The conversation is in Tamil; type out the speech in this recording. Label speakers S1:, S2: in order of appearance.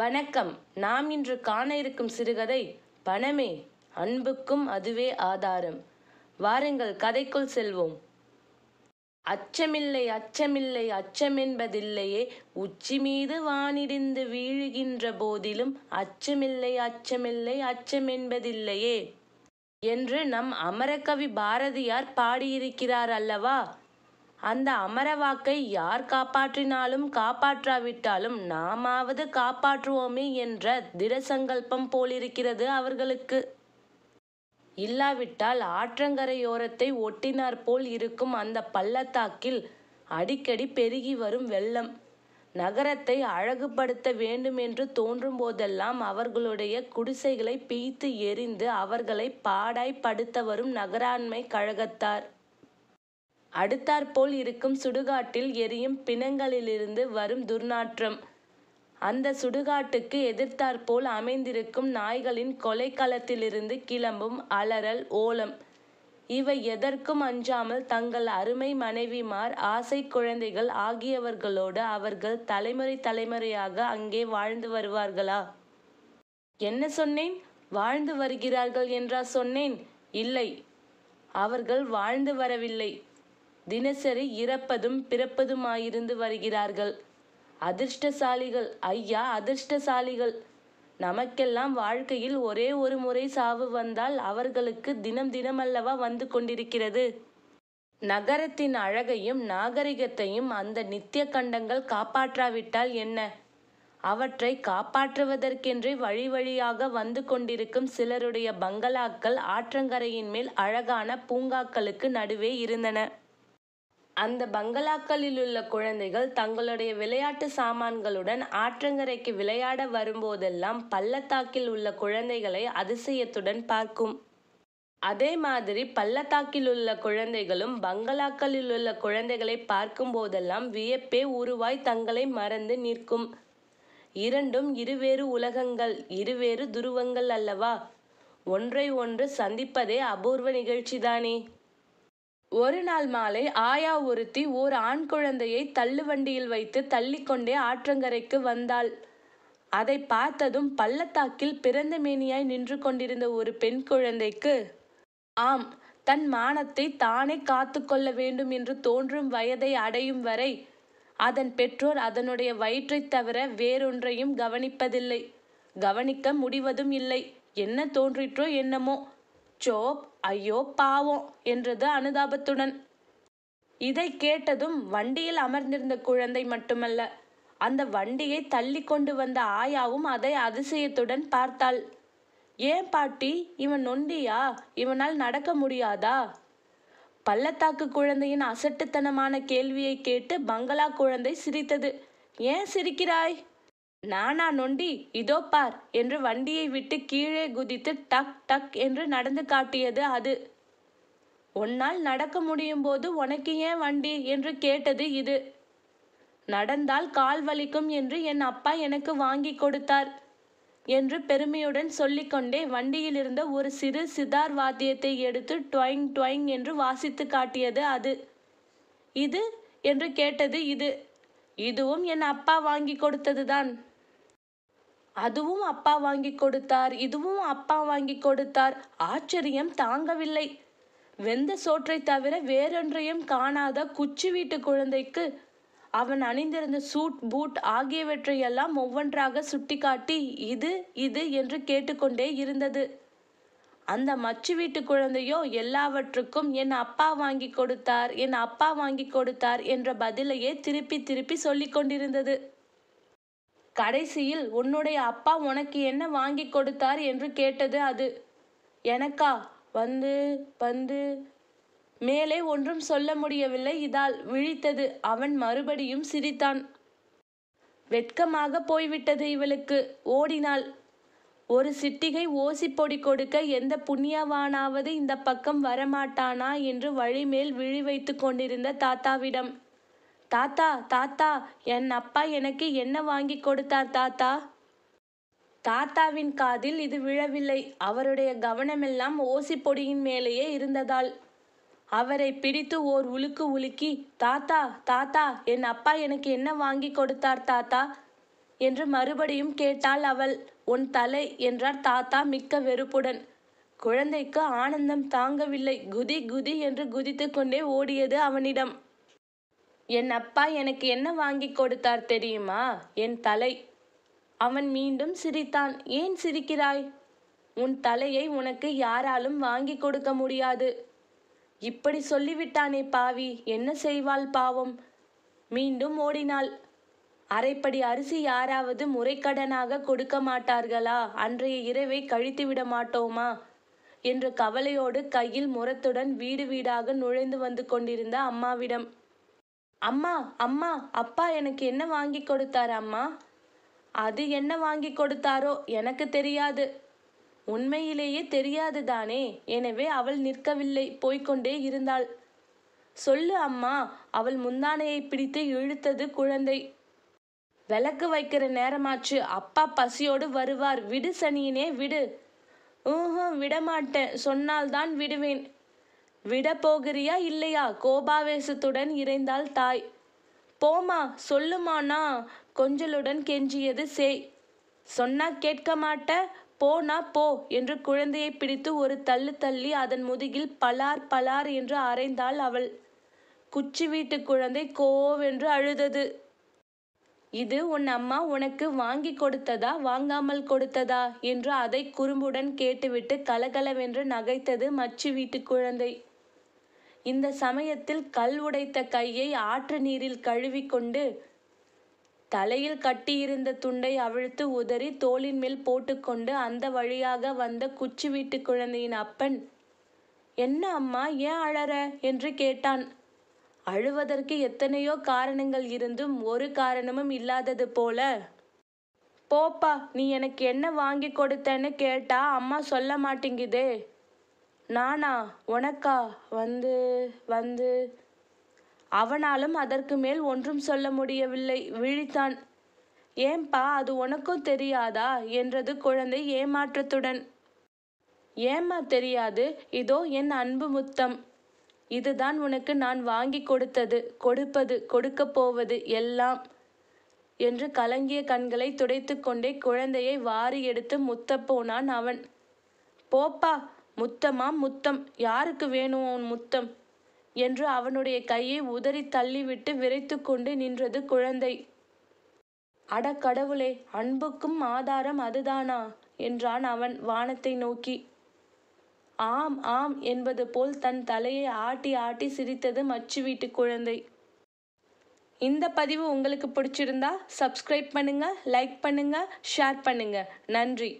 S1: வணக்கம் நாம் இன்று காண இருக்கும் சிறுகதை பணமே அன்புக்கும் அதுவே ஆதாரம் வாருங்கள் கதைக்குள் செல்வோம் அச்சமில்லை அச்சமில்லை அச்சமென்பதில்லையே உச்சி மீது வானிடிந்து வீழுகின்ற போதிலும் அச்சமில்லை அச்சமில்லை அச்சமென்பதில்லையே என்று நம் அமரகவி பாரதியார் பாடியிருக்கிறார் அல்லவா அந்த அமரவாக்கை யார் காப்பாற்றினாலும் காப்பாற்றாவிட்டாலும் நாமாவது காப்பாற்றுவோமே என்ற திடசங்கல்பம் போலிருக்கிறது அவர்களுக்கு இல்லாவிட்டால் ஆற்றங்கரையோரத்தை ஒட்டினார் போல் இருக்கும் அந்த பள்ளத்தாக்கில் அடிக்கடி பெருகி வரும் வெள்ளம் நகரத்தை அழகுபடுத்த வேண்டுமென்று தோன்றும் போதெல்லாம் அவர்களுடைய குடிசைகளை பீய்த்து எரிந்து அவர்களை பாடாய்ப்படுத்த வரும் நகராண்மை கழகத்தார் அடுத்தாற்போல் இருக்கும் சுடுகாட்டில் எரியும் பிணங்களிலிருந்து வரும் துர்நாற்றம் அந்த சுடுகாட்டுக்கு எதிர்த்தாற்போல் அமைந்திருக்கும் நாய்களின் கொலைக்களத்திலிருந்து கிளம்பும் அலறல் ஓலம் இவை எதற்கும் அஞ்சாமல் தங்கள் அருமை மனைவிமார் ஆசை குழந்தைகள் ஆகியவர்களோடு அவர்கள் தலைமுறை தலைமுறையாக அங்கே வாழ்ந்து வருவார்களா என்ன சொன்னேன் வாழ்ந்து வருகிறார்கள் என்றா சொன்னேன் இல்லை அவர்கள் வாழ்ந்து வரவில்லை தினசரி இறப்பதும் பிறப்பதுமாயிருந்து வருகிறார்கள் அதிர்ஷ்டசாலிகள் ஐயா அதிர்ஷ்டசாலிகள் நமக்கெல்லாம் வாழ்க்கையில் ஒரே ஒரு முறை சாவு வந்தால் அவர்களுக்கு தினம் தினமல்லவா வந்து கொண்டிருக்கிறது நகரத்தின் அழகையும் நாகரிகத்தையும் அந்த நித்திய கண்டங்கள் காப்பாற்றாவிட்டால் என்ன அவற்றை காப்பாற்றுவதற்கென்றே வழி வழியாக வந்து கொண்டிருக்கும் சிலருடைய பங்களாக்கள் ஆற்றங்கரையின் மேல் அழகான பூங்காக்களுக்கு நடுவே இருந்தன அந்த பங்களாக்களில் உள்ள குழந்தைகள் தங்களுடைய விளையாட்டு சாமான்களுடன் ஆற்றங்கரைக்கு விளையாட வரும்போதெல்லாம் பள்ளத்தாக்கில் உள்ள குழந்தைகளை அதிசயத்துடன் பார்க்கும் அதே மாதிரி பள்ளத்தாக்கில் உள்ள குழந்தைகளும் பங்களாக்களில் உள்ள குழந்தைகளை பார்க்கும் போதெல்லாம் வியப்பே உருவாய் தங்களை மறந்து நிற்கும் இரண்டும் இருவேறு உலகங்கள் இருவேறு துருவங்கள் அல்லவா ஒன்றை ஒன்று சந்திப்பதே அபூர்வ நிகழ்ச்சிதானே ஒரு நாள் மாலை ஆயா ஒருத்தி ஓர் ஆண் குழந்தையை தள்ளுவண்டியில் வைத்து தள்ளிக்கொண்டே ஆற்றங்கரைக்கு வந்தாள் அதை பார்த்ததும் பள்ளத்தாக்கில் பிறந்த மேனியாய் நின்று கொண்டிருந்த ஒரு பெண் குழந்தைக்கு ஆம் தன் மானத்தை தானே காத்து கொள்ள வேண்டும் என்று தோன்றும் வயதை அடையும் வரை அதன் பெற்றோர் அதனுடைய வயிற்றைத் தவிர வேறொன்றையும் கவனிப்பதில்லை கவனிக்க முடிவதும் இல்லை என்ன தோன்றிற்றோ என்னமோ சோப் ஐயோ பாவம் என்றது அனுதாபத்துடன் இதை கேட்டதும் வண்டியில் அமர்ந்திருந்த குழந்தை மட்டுமல்ல அந்த வண்டியை தள்ளி கொண்டு வந்த ஆயாவும் அதை அதிசயத்துடன் பார்த்தாள் ஏன் பாட்டி இவன் நொண்டியா இவனால் நடக்க முடியாதா பள்ளத்தாக்கு குழந்தையின் அசட்டுத்தனமான கேள்வியை கேட்டு பங்களா குழந்தை சிரித்தது ஏன் சிரிக்கிறாய் நானா நொண்டி இதோ பார் என்று வண்டியை விட்டு கீழே குதித்து டக் டக் என்று நடந்து காட்டியது அது உன்னால் நடக்க முடியும் போது உனக்கு ஏன் வண்டி என்று கேட்டது இது நடந்தால் கால் வலிக்கும் என்று என் அப்பா எனக்கு வாங்கி கொடுத்தார் என்று பெருமையுடன் சொல்லிக்கொண்டே வண்டியிலிருந்த ஒரு சிறு சிதார் வாத்தியத்தை எடுத்து டொயிங் டொயிங் என்று வாசித்து காட்டியது அது இது என்று கேட்டது இது இதுவும் என் அப்பா வாங்கி கொடுத்ததுதான் அதுவும் அப்பா வாங்கி கொடுத்தார் இதுவும் அப்பா வாங்கி கொடுத்தார் ஆச்சரியம் தாங்கவில்லை வெந்த சோற்றை தவிர வேறொன்றையும் காணாத குச்சி வீட்டு குழந்தைக்கு அவன் அணிந்திருந்த சூட் பூட் ஆகியவற்றையெல்லாம் ஒவ்வொன்றாக சுட்டிக்காட்டி இது இது என்று கேட்டுக்கொண்டே இருந்தது அந்த மச்சு வீட்டு குழந்தையோ எல்லாவற்றுக்கும் என் அப்பா வாங்கி கொடுத்தார் என் அப்பா வாங்கி கொடுத்தார் என்ற பதிலையே திருப்பி திருப்பி சொல்லிக் கொண்டிருந்தது கடைசியில் உன்னுடைய அப்பா உனக்கு என்ன வாங்கி கொடுத்தார் என்று கேட்டது அது எனக்கா வந்து வந்து மேலே ஒன்றும் சொல்ல முடியவில்லை இதால் விழித்தது அவன் மறுபடியும் சிரித்தான் வெட்கமாக போய்விட்டது இவளுக்கு ஓடினாள் ஒரு சிட்டிகை ஓசிப்பொடி கொடுக்க எந்த புண்ணியவானாவது இந்த பக்கம் வரமாட்டானா என்று வழிமேல் விழி வைத்து கொண்டிருந்த தாத்தாவிடம் தாத்தா தாத்தா என் அப்பா எனக்கு என்ன வாங்கி கொடுத்தார் தாத்தா தாத்தாவின் காதில் இது விழவில்லை அவருடைய கவனமெல்லாம் ஓசி பொடியின் மேலேயே இருந்ததால் அவரை பிடித்து ஓர் உலுக்கு உலுக்கி தாத்தா தாத்தா என் அப்பா எனக்கு என்ன வாங்கி கொடுத்தார் தாத்தா என்று மறுபடியும் கேட்டாள் அவள் உன் தலை என்றார் தாத்தா மிக்க வெறுப்புடன் குழந்தைக்கு ஆனந்தம் தாங்கவில்லை குதி குதி என்று குதித்து கொண்டே ஓடியது அவனிடம் என் அப்பா எனக்கு என்ன வாங்கி கொடுத்தார் தெரியுமா என் தலை அவன் மீண்டும் சிரித்தான் ஏன் சிரிக்கிறாய் உன் தலையை உனக்கு யாராலும் வாங்கி கொடுக்க முடியாது இப்படி சொல்லிவிட்டானே பாவி என்ன செய்வாள் பாவம் மீண்டும் ஓடினாள் அரைப்படி அரிசி யாராவது முறைக்கடனாக கொடுக்க மாட்டார்களா அன்றைய இரவை கழித்துவிட மாட்டோமா என்ற கவலையோடு கையில் முரத்துடன் வீடு வீடாக நுழைந்து வந்து கொண்டிருந்த அம்மாவிடம் அம்மா அம்மா அப்பா எனக்கு என்ன வாங்கி கொடுத்தார் அம்மா அது என்ன வாங்கி கொடுத்தாரோ எனக்கு தெரியாது உண்மையிலேயே தெரியாது தானே எனவே அவள் நிற்கவில்லை போய்கொண்டே இருந்தாள் சொல்லு அம்மா அவள் முந்தானையை பிடித்து இழுத்தது குழந்தை விளக்கு வைக்கிற நேரமாச்சு அப்பா பசியோடு வருவார் விடு சனியினே விடு ஊஹும் விடமாட்டேன் சொன்னால்தான் விடுவேன் விடப்போகிறியா இல்லையா கோபாவேசத்துடன் இறைந்தாள் தாய் போமா சொல்லுமானா கொஞ்சலுடன் கெஞ்சியது சே சொன்னா கேட்க மாட்ட போனா போ என்று குழந்தையை பிடித்து ஒரு தள்ளு தள்ளி அதன் முதுகில் பலார் பலார் என்று அரைந்தாள் அவள் குச்சி வீட்டு குழந்தை கோவென்று அழுதது இது உன் அம்மா உனக்கு வாங்கி கொடுத்ததா வாங்காமல் கொடுத்ததா என்று அதை குறும்புடன் கேட்டுவிட்டு கலகலவென்று நகைத்தது மச்சு வீட்டு குழந்தை இந்த சமயத்தில் கல் உடைத்த கையை ஆற்று நீரில் கழுவிக்கொண்டு தலையில் கட்டியிருந்த துண்டை அவிழ்த்து உதறி தோளின் மேல் போட்டுக்கொண்டு அந்த வழியாக வந்த குச்சி வீட்டு குழந்தையின் அப்பன் என்ன அம்மா ஏன் அழற என்று கேட்டான் அழுவதற்கு எத்தனையோ காரணங்கள் இருந்தும் ஒரு காரணமும் இல்லாதது போல போப்பா நீ எனக்கு என்ன வாங்கி கொடுத்தேன்னு கேட்டா அம்மா சொல்ல மாட்டேங்குதே நானா உனக்கா வந்து வந்து அவனாலும் அதற்கு மேல் ஒன்றும் சொல்ல முடியவில்லை விழித்தான் ஏம்பா அது உனக்கும் தெரியாதா என்றது குழந்தை ஏமாற்றத்துடன் ஏமா தெரியாது இதோ என் அன்பு முத்தம் இதுதான் உனக்கு நான் வாங்கி கொடுத்தது கொடுப்பது கொடுக்க போவது எல்லாம் என்று கலங்கிய கண்களை துடைத்துக்கொண்டே குழந்தையை வாரி எடுத்து முத்தப்போனான் அவன் போப்பா முத்தமா முத்தம் யாருக்கு வேணும் உன் முத்தம் என்று அவனுடைய கையை உதறி தள்ளிவிட்டு விரைத்து கொண்டு நின்றது குழந்தை அட கடவுளே அன்புக்கும் ஆதாரம் அதுதானா என்றான் அவன் வானத்தை நோக்கி ஆம் ஆம் என்பது போல் தன் தலையை ஆட்டி ஆட்டி சிரித்தது மச்சு வீட்டு குழந்தை இந்த பதிவு உங்களுக்கு பிடிச்சிருந்தா சப்ஸ்கிரைப் பண்ணுங்க லைக் பண்ணுங்க ஷேர் பண்ணுங்க நன்றி